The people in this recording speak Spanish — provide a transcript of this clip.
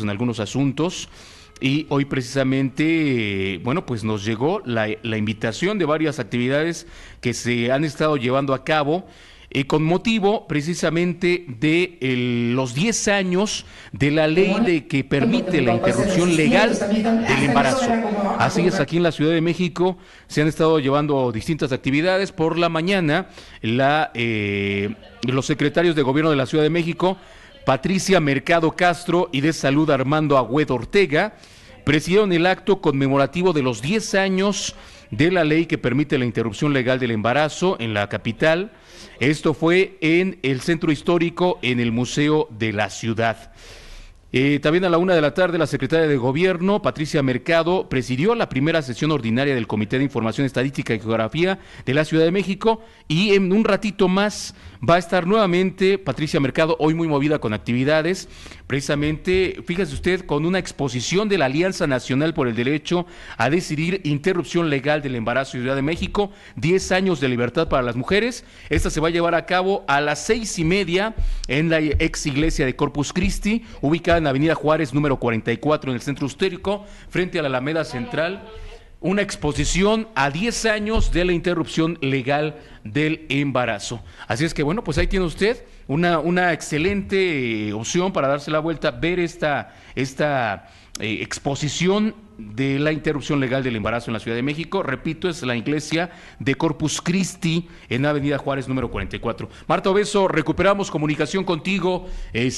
en algunos asuntos. Y hoy precisamente, bueno, pues nos llegó la, invitación de varias actividades que se han estado llevando a cabo eh, con motivo precisamente de los 10 años de la ley de que permite la interrupción legal pues, del ah, embarazo. Así es, aquí en la Ciudad de México se han estado llevando distintas actividades. Por la mañana, la, eh, los secretarios de gobierno de la Ciudad de México Patricia Mercado Castro y de Salud Armando Agüedo Ortega presidieron el acto conmemorativo de los 10 años de la ley que permite la interrupción legal del embarazo en la capital. Esto fue en el centro histórico, en el Museo de la Ciudad. Eh, también a la una de la tarde, la secretaria de Gobierno, Patricia Mercado, presidió la primera sesión ordinaria del Comité de Información Estadística y Geografía de la Ciudad de México y en un ratito más va a estar nuevamente Patricia Mercado, hoy muy movida con actividades, precisamente, fíjese usted, con una exposición de la Alianza Nacional por el Derecho a Decidir Interrupción Legal del Embarazo Ciudad de México, 10 años de libertad para las mujeres. Esta se va a llevar a cabo a las seis y media en la ex iglesia de Corpus Christi, ubicada en Avenida Juárez, número 44, en el centro histórico, frente a la Alameda Central una exposición a 10 años de la interrupción legal del embarazo. Así es que bueno, pues ahí tiene usted una, una excelente eh, opción para darse la vuelta, ver esta, esta eh, exposición de la interrupción legal del embarazo en la Ciudad de México. Repito, es la iglesia de Corpus Christi en Avenida Juárez número 44. Marta Obeso, recuperamos comunicación contigo. Eh,